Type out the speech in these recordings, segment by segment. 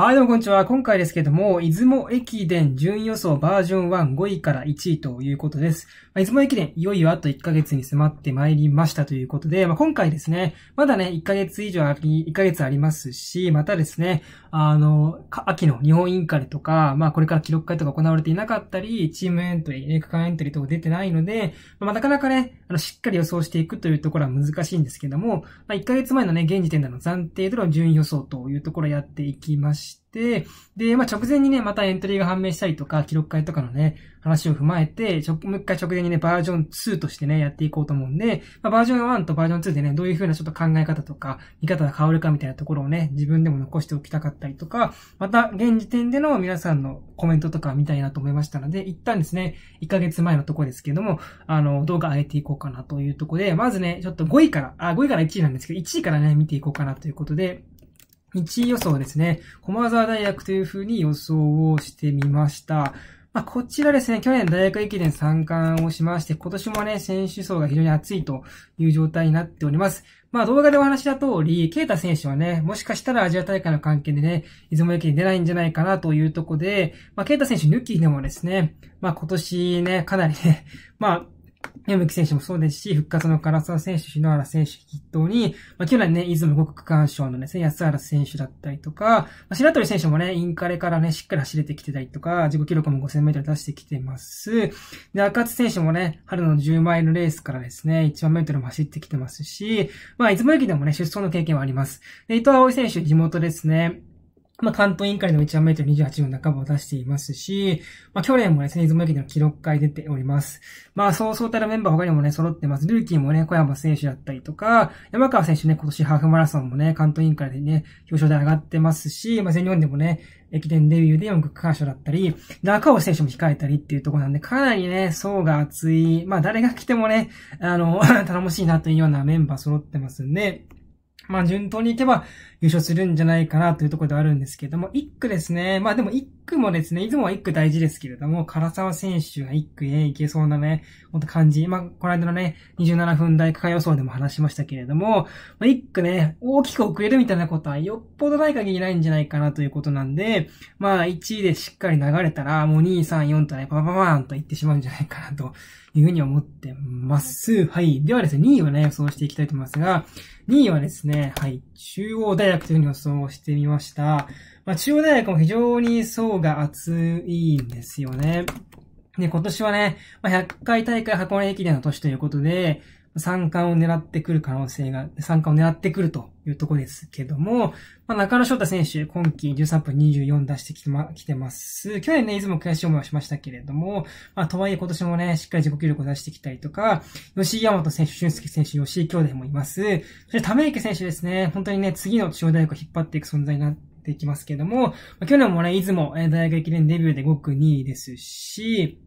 はい、どうもこんにちは。今回ですけども、出雲駅伝順位予想バージョン1、5位から1位ということです。まあ、出雲駅伝、いよいよあと1ヶ月に迫ってまいりましたということで、まあ、今回ですね、まだね、1ヶ月以上あり、1ヶ月ありますし、またですね、あの、秋の日本インカレとか、まあ、これから記録会とか行われていなかったり、チームエントリー、ね、区間エントリーとか出てないので、まあ、なかなかね、あの、しっかり予想していくというところは難しいんですけども、まあ、1ヶ月前のね、現時点での暫定での順位予想というところをやっていきましして、で、まあ、直前にね、またエントリーが判明したりとか、記録会とかのね、話を踏まえて、ちょもう一回直前にね、バージョン2としてね、やっていこうと思うんで、まあ、バージョン1とバージョン2でね、どういう風なちょっと考え方とか、見方が変わるかみたいなところをね、自分でも残しておきたかったりとか、また、現時点での皆さんのコメントとか見たいなと思いましたので、一旦ですね、1ヶ月前のとこですけども、あの、動画上げていこうかなというとこで、まずね、ちょっと5位から、あ、5位から1位なんですけど、1位からね、見ていこうかなということで、1位予想ですね。駒沢大学というふうに予想をしてみました。まあ、こちらですね、去年大学駅伝3冠をしまして、今年もね、選手層が非常に厚いという状態になっております。まあ、動画でお話した通り、ケイタ選手はね、もしかしたらアジア大会の関係でね、出雲駅に出ないんじゃないかなというとこで、まあ、ケイタ選手抜きでもですね、まあ、今年ね、かなりね、まあ、山木選手もそうですし、復活の唐沢選手、篠原選手筆頭に、まあ、去年ね、出雲国区間賞のね、安原選手だったりとか、まあ、白鳥選手もね、インカレからね、しっかり走れてきてたりとか、自己記録も5000メートル出してきてます。で、赤津選手もね、春の10マイルレースからですね、1万メートルも走ってきてますし、まあ、いつもよでもね、出走の経験はあります。で、伊藤葵選手、地元ですね。まあ、関東委員会の1メートル28の半ばを出していますし、まあ、去年もですね、出雲駅の記録会出ております。まあ、そうそうたるメンバー他にもね、揃ってます。ルーキーもね、小山選手だったりとか、山川選手ね、今年ハーフマラソンもね、関東委員会でね、表彰台上がってますし、まあ、全日本でもね、駅伝デビューで4区区間賞だったり、中尾選手も控えたりっていうところなんで、かなりね、層が厚い、まあ、誰が来てもね、あの、頼もしいなというようなメンバー揃ってますんで、まあ、順当にいけば、優勝するんじゃないかなというところではあるんですけれども、1区ですね。まあでも1区もですね、いつもは1区大事ですけれども、唐沢選手が1区へ行けそうなね、ほんと感じ。まあ、この間のね、27分台区間予想でも話しましたけれども、まあ、1区ね、大きく遅れるみたいなことはよっぽどない限りないんじゃないかなということなんで、まあ1位でしっかり流れたら、もう2、3、4とね、パパパーンと行ってしまうんじゃないかなというふうに思ってます。はい。ではですね、2位をね、予想していきたいと思いますが、2位はですね、はい、中央大大学というふうに予想してみました。まあ、中央大学も非常に層が厚いんですよね。で、今年はね、まあ、100回大会箱根駅伝の年ということで、三冠を狙ってくる可能性が、三冠を狙ってくるというところですけども、まあ、中野翔太選手、今季13分24出してきて,、ま、てます。去年ね、いつも悔しい思いをしましたけれども、まあ、とはいえ今年もね、しっかり自己記録を出してきたりとか、吉井山本選手、俊介選手、吉井兄弟もいます。そして、ため池選手ですね、本当にね、次の中央大学を引っ張っていく存在になって、いきますけども、去年もね、出雲大学駅伝デビューで5区2位ですし、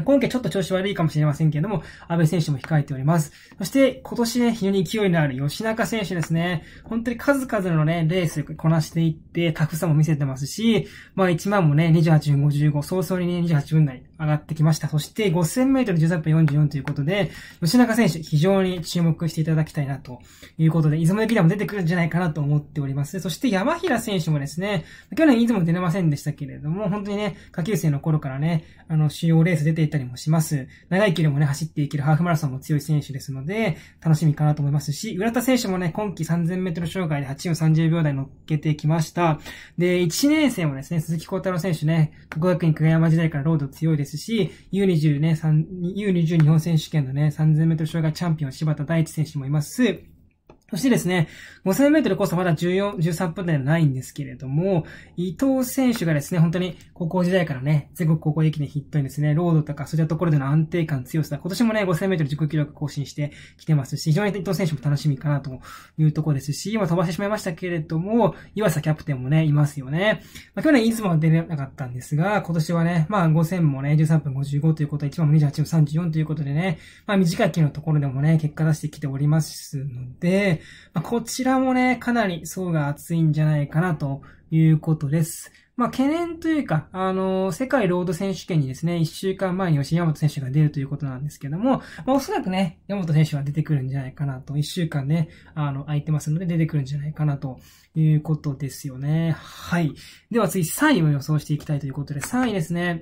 今季ちょっと調子悪いかもしれませんけれども、安倍選手も控えております。そして、今年ね、非常に勢いのある吉中選手ですね。本当に数々のね、レースこなしていって、タフさも見せてますし、まあ1万もね、28分55、早々にね、28分台上がってきました。そして5000メートル13分44ということで、吉中選手非常に注目していただきたいなということで、出雲駅伝も出てくるんじゃないかなと思っております。そして山平選手もですね、去年いつも出れませんでしたけれども、本当にね、下級生の頃からね、あの、主要レース出ていたりもします。長い距離もね、走っていけるハーフマラソンも強い選手ですので、楽しみかなと思いますし、浦田選手もね、今季3000メートル障害で8分30秒台乗っけてきました。で、1年生もですね、鈴木幸太郎選手ね、国学院久我山時代からロード強いですですし、U20 ね、U20 日本選手権のね、3000メートル障害チャンピオン柴田大地選手もいます。そしてですね、5000メートルこそまだ14、13分台はないんですけれども、伊藤選手がですね、本当に高校時代からね、全国高校駅伝ヒットにですね、ロードとかそういったところでの安定感、強さ、今年もね、5000メートル自己記録更新してきてますし、非常に伊藤選手も楽しみかなというところですし、今飛ばしてしまいましたけれども、岩佐キャプテンもね、いますよね。まあ、去年いつもは出れなかったんですが、今年はね、まあ5000もね、13分55ということは、1番28分34ということでね、まあ短い期のところでもね、結果出してきておりますので、まあ、こちらもね、かなり層が厚いんじゃないかなということです。まあ、懸念というか、あのー、世界ロード選手権にですね、一週間前に吉山本選手が出るということなんですけども、まあ、おそらくね、山本選手は出てくるんじゃないかなと、一週間ね、あの、空いてますので出てくるんじゃないかなということですよね。はい。では次、3位を予想していきたいということで、3位ですね。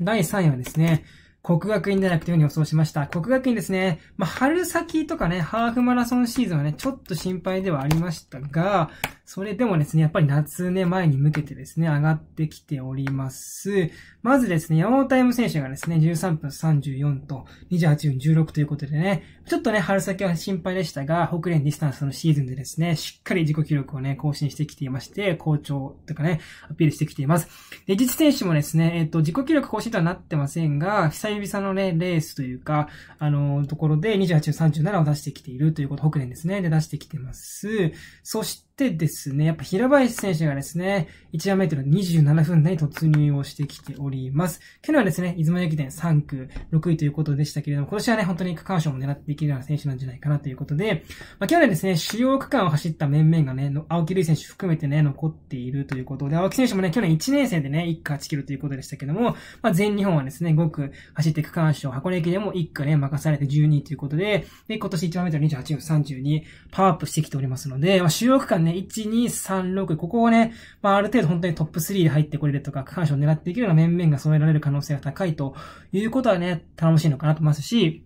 第3位はですね、国学院大学というふうに予想しました。国学院ですね。まあ、春先とかね、ハーフマラソンシーズンはね、ちょっと心配ではありましたが、それでもですね、やっぱり夏ね、前に向けてですね、上がってきております。まずですね、山本タイム選手がですね、13分34と28分16ということでね、ちょっとね、春先は心配でしたが、北連ディスタンスのシーズンでですね、しっかり自己記録をね、更新してきていまして、好調とかね、アピールしてきています。で、実選手もですね、えっ、ー、と、自己記録更新とはなってませんが、久指差のね、レースというか、あの、ところで28、37を出してきているということ、北連ですね。で出してきてます。そして、で、てですね、やっぱ平林選手がですね、1メートル27分台に突入をしてきております。去年はですね、出雲駅伝3区、6位ということでしたけれども、今年はね、本当に区間賞も狙っていけるような選手なんじゃないかなということで、まあ、去年ですね、主要区間を走った面々がね、青木瑠衣選手含めてね、残っているということで、青木選手もね、去年1年生でね、1区8キロということでしたけども、まあ、全日本はですね、5区走って区間賞、箱根駅でも1区ね、任されて12位ということで、で、今年1メートル28分32、パワーアップしてきておりますので、まあ、主要区間ね、1、2、3、6、ここをね、まあある程度本当にトップ3で入ってこれるとか、区間賞を狙っていけるような面々が揃えられる可能性が高いということはね、頼もしいのかなと思いますし、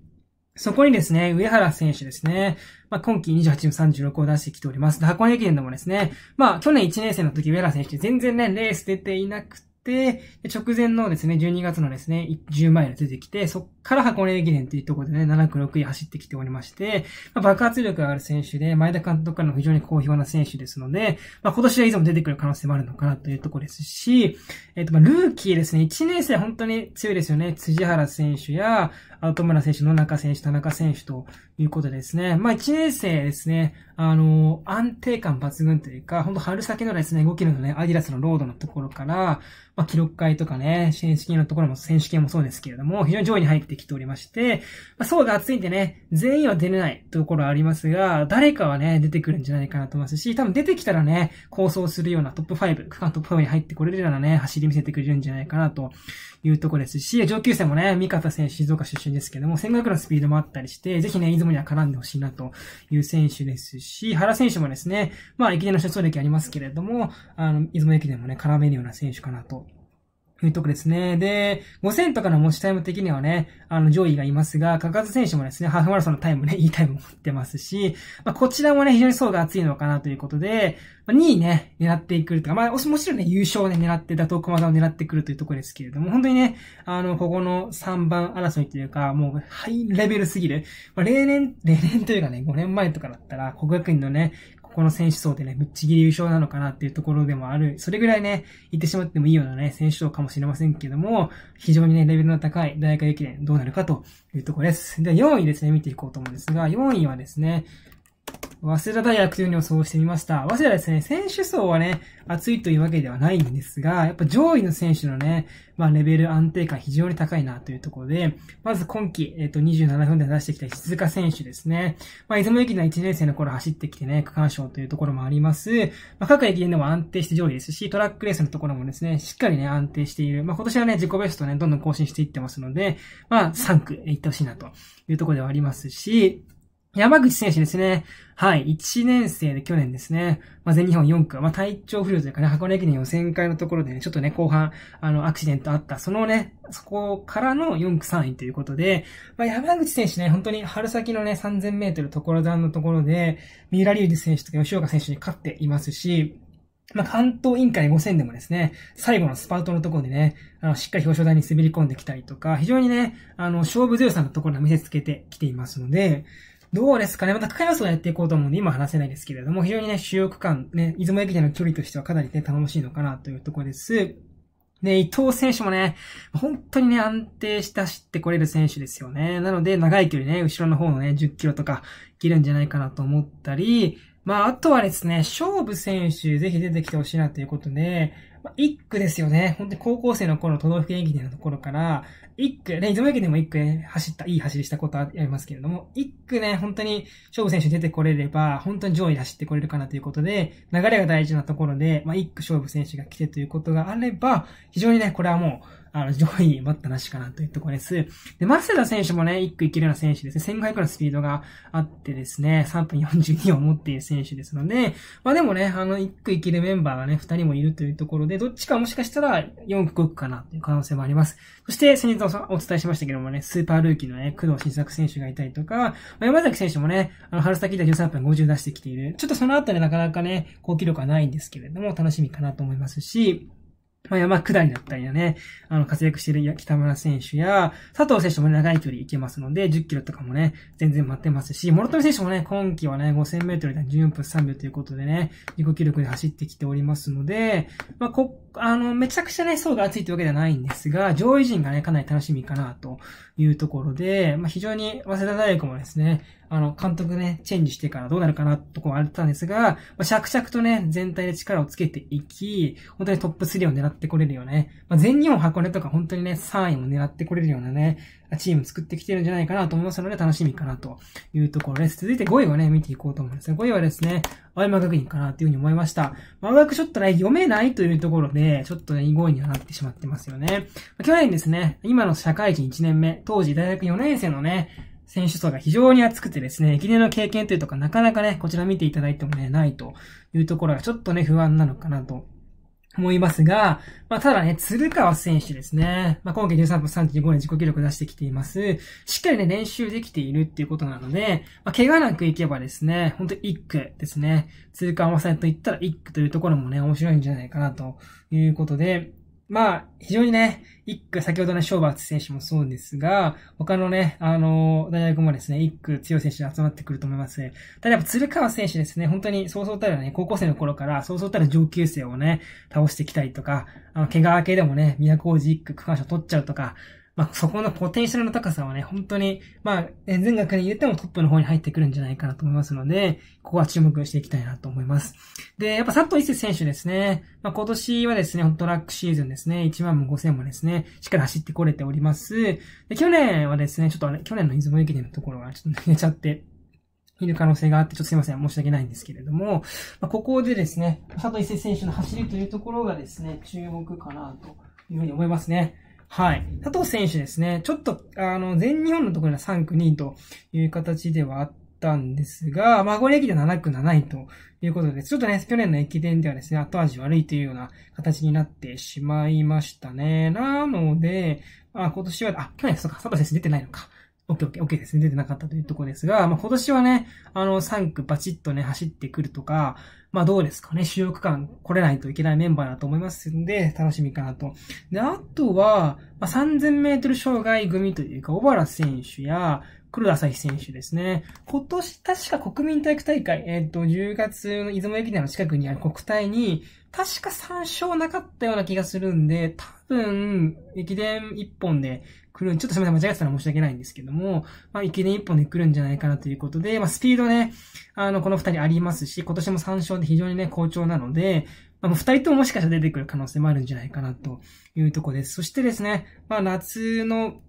そこにですね、上原選手ですね。まあ、今季28分36を出してきております。箱根駅伝でもですね、まあ、去年1年生の時、上原選手全然ね、レース出ていなく、直前のですね、12月のですね、10マイル出てきて、そっから箱根駅伝というところでね、7区、6位走ってきておりまして、まあ、爆発力がある選手で、前田監督からの非常に好評な選手ですので、まあ、今年はいつも出てくる可能性もあるのかなというところですし、えっ、と、まあ、ルーキーですね、1年生本当に強いですよね。辻原選手や、アウト村選手、野中選手、田中選手ということですね。まあ、1年生ですね、あの安定感抜群というか、本当春先のですね、5キロのね、アディダスのロードのところから、まあ、記録会とかね、選手権のところも、選手権もそうですけれども、非常に上位に入ってきておりまして、まあ、層が厚いんでね、全員は出れないところはありますが、誰かはね、出てくるんじゃないかなと思いますし、多分出てきたらね、構想するようなトップ5、区間トップ5に入ってこれるようなね、走り見せてくれるんじゃないかなというところですし、上級生もね、三方選手、静岡出身ですけども、戦学のスピードもあったりして、ぜひね、出雲には絡んでほしいなという選手ですし、原選手もですね、まあ、駅伝の出走歴ありますけれども、あの、出雲駅伝もね、絡めるような選手かなというとこですね。で、5000とかの持ちタイム的にはね、あの、上位がいますが、かかず選手もですね、ハーフマラソンのタイムね、いいタイム持ってますし、まあ、こちらもね、非常に層が厚いのかなということで、まあ、2位ね、狙っていくとか、まあ、もちろんね、優勝をね、狙って、打倒駒沢を狙ってくるというところですけれども、本当にね、あの、ここの3番争いというか、もう、ハイレベルすぎる。まあ、例年、例年というかね、5年前とかだったら、国学院のね、この選手層でね、ぶっちぎり優勝なのかなっていうところでもある、それぐらいね、言ってしまってもいいようなね、選手層かもしれませんけども、非常にね、レベルの高い大学駅伝どうなるかというところです。で、4位ですね、見ていこうと思うんですが、4位はですね、早稲田大学というのを予想してみました。早稲田ですね、選手層はね、厚いというわけではないんですが、やっぱ上位の選手のね、まあレベル安定感非常に高いなというところで、まず今季、えっ、と27分で出してきた静香選手ですね。まあ出雲駅伝1年生の頃走ってきてね、区間賞というところもあります。まあ各駅伝でも安定して上位ですし、トラックレースのところもですね、しっかりね、安定している。まあ今年はね、自己ベストね、どんどん更新していってますので、まあ3区行ってほしいなというところではありますし、山口選手ですね。はい。1年生で去年ですね。まあ、全日本4区。まあ、体調不良というかね、箱根駅伝予選会のところでね、ちょっとね、後半、あの、アクシデントあった。そのね、そこからの4区3位ということで、まあ、山口選手ね、本当に春先のね、3000メートル所沢のところで、三浦龍司選手とか吉岡選手に勝っていますし、まあ、関東委員会5000でもですね、最後のスパートのところでね、あの、しっかり表彰台に滑り込んできたりとか、非常にね、あの、勝負強さのところを見せつけてきていますので、どうですかねまた区間予想をやっていこうと思うんで、今話せないですけれども、非常にね、主要区間、ね、出雲駅伝の距離としてはかなりね、頼もしいのかなというところです。で、伊藤選手もね、本当にね、安定した走ってこれる選手ですよね。なので、長い距離ね、後ろの方のね、10キロとか、切るんじゃないかなと思ったり、まあ、あとはですね、勝負選手、ぜひ出てきてほしいなということで、まあ、一区ですよね。本当に高校生の頃、都道府県駅伝のところから、一区、ね、出雲駅伝も一区、ね、走った、いい走りしたことありますけれども、一区ね、本当に勝負選手出てこれれば、本当に上位で走ってこれるかなということで、流れが大事なところで、まあ、一区勝負選手が来てということがあれば、非常にね、これはもう、あの、上位待ったなしかなというところです。で、マセダ選手もね、1区いけるような選手ですね。1500のスピードがあってですね、3分42を持っている選手ですので、まあでもね、あの、1区いけるメンバーがね、2人もいるというところで、どっちかもしかしたら4区5区かなという可能性もあります。そして、先日お伝えしましたけどもね、スーパールーキーのね、工藤新作選手がいたりとか、まあ、山崎選手もね、あの、春先で13分50出してきている。ちょっとその後でなかなかね、高記録はないんですけれども、楽しみかなと思いますし、まあ、山下りだったりだね、あの、活躍してる北村選手や、佐藤選手も、ね、長い距離行けますので、10キロとかもね、全然待ってますし、諸富選手もね、今季はね、5000メートルで14分3秒ということでね、自己記録で走ってきておりますので、まあ、こ、あの、めちゃくちゃね、層が厚いってわけではないんですが、上位陣がね、かなり楽しみかなというところで、まあ、非常に、早稲田大学もですね、あの、監督ね、チェンジしてからどうなるかな、とこはあったんですが、まあ、着々とね、全体で力をつけていき、本当にトップ3を狙ってこれるよね。まあ、全日本箱根とか本当にね、3位も狙ってこれるようなね、チーム作ってきてるんじゃないかなと思いますので、楽しみかなというところです。続いて5位をね、見ていこうと思います5位はですね、青山学院かなというふうに思いました。まあ、学ちょっとね、読めないというところで、ちょっとね、5位にはなってしまってますよね。まあ、去年ですね、今の社会人1年目、当時大学4年生のね、選手層が非常に厚くてですね、駅伝の経験というとか、なかなかね、こちら見ていただいてもね、ないというところがちょっとね、不安なのかなと思いますが、まあ、ただね、鶴川選手ですね。まあ、今季13分35で自己記録出してきています。しっかりね、練習できているっていうことなので、まあ、怪我なくいけばですね、ほんと1区ですね。鶴川まさと言ったら1区というところもね、面白いんじゃないかなということで、まあ、非常にね、一区、先ほどね、ショーバーツ選手もそうですが、他のね、あのー、大学もですね、一区強い選手が集まってくると思います、ただやっぱ鶴川選手ですね、本当にそうそうたるね、高校生の頃から、そうそうたる上級生をね、倒してきたりとか、あの、怪我明けでもね、宮古寺一区区間賞取っちゃうとか、まあ、そこのポテンシャルの高さはね、本当に、まあ、全学に入れてもトップの方に入ってくるんじゃないかなと思いますので、ここは注目していきたいなと思います。で、やっぱ佐藤一世選手ですね。まあ、今年はですね、トラックシーズンですね、1万も5000もですね、しっかり走ってこれております。で、去年はですね、ちょっとあれ、去年の出雲駅伝のところがちょっと抜けちゃって、いる可能性があって、ちょっとすいません、申し訳ないんですけれども、まあ、ここでですね、佐藤一世選手の走りというところがですね、注目かなというふうに思いますね。はい。佐藤選手ですね。ちょっと、あの、全日本のところには3区2位という形ではあったんですが、孫駅で7区7位ということで、ちょっとね、去年の駅伝ではですね、後味悪いというような形になってしまいましたね。なので、まあ、今年は、あ、去年、そうか、佐藤選手出てないのか。OK、OK、OK ですね。出てなかったというところですが、まあ、今年はね、あの、3区バチッとね、走ってくるとか、まあ、どうですかね。主要区間来れないといけないメンバーだと思いますんで、楽しみかなと。で、あとは、まあ、3000メートル障害組というか、小原選手や、黒田朝日選手ですね。今年、確か国民体育大会、えっ、ー、と、10月の出雲駅伝の近くにある国体に、確か3勝なかったような気がするんで、多分、駅伝1本で来るちょっとすみません、間違えてたら申し訳ないんですけども、まあ、駅伝1本で来るんじゃないかなということで、まあ、スピードね、あの、この2人ありますし、今年も3勝で非常にね、好調なので、まあ、もう2人とももしかしたら出てくる可能性もあるんじゃないかなというとこです。そしてですね、まあ、夏の、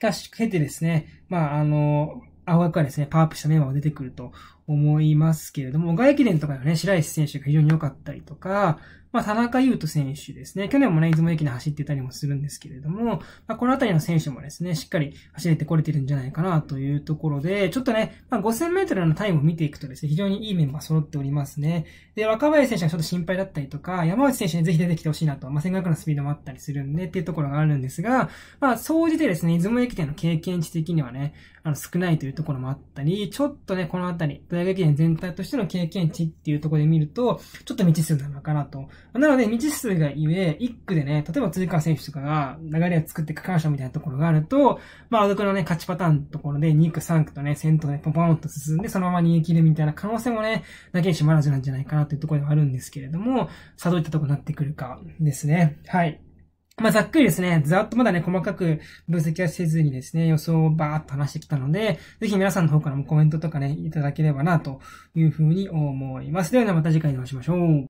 が経てですね、まあ、あの、青学はですね、パワーアップしたメンバーも出てくると思いますけれども、外駅伝とかのね、白石選手が非常に良かったりとか、まあ、田中優斗選手ですね。去年もね、出雲駅で走ってたりもするんですけれども、まあ、このあたりの選手もですね、しっかり走れてこれてるんじゃないかなというところで、ちょっとね、まあ、5000メートルのタイムを見ていくとですね、非常にいいメンバー揃っておりますね。で、若林選手がちょっと心配だったりとか、山内選手にぜひ出てきてほしいなと、まあ、1500のスピードもあったりするんで、っていうところがあるんですが、まあ、総じてですね、出雲駅伝の経験値的にはね、あの、少ないというところもあったり、ちょっとね、このあたり、大学駅伝全体としての経験値っていうところで見ると、ちょっと未知数なのかなとなので、未知数がゆえ、一区でね、例えば辻川選手とかが流れを作って区間賞みたいなところがあると、まあ、あそこのね、勝ちパターンのところで2区、3区とね、先頭でポポンと進んで、そのまま逃げ切るみたいな可能性もね、なけにしマラジュなんじゃないかなというところではあるんですけれども、さあどういったところになってくるかですね。はい。まあ、ざっくりですね、ざっとまだね、細かく分析はせずにですね、予想をバーっと話してきたので、ぜひ皆さんの方からもコメントとかね、いただければな、というふうに思います。ではまた次回にお会いしましょう。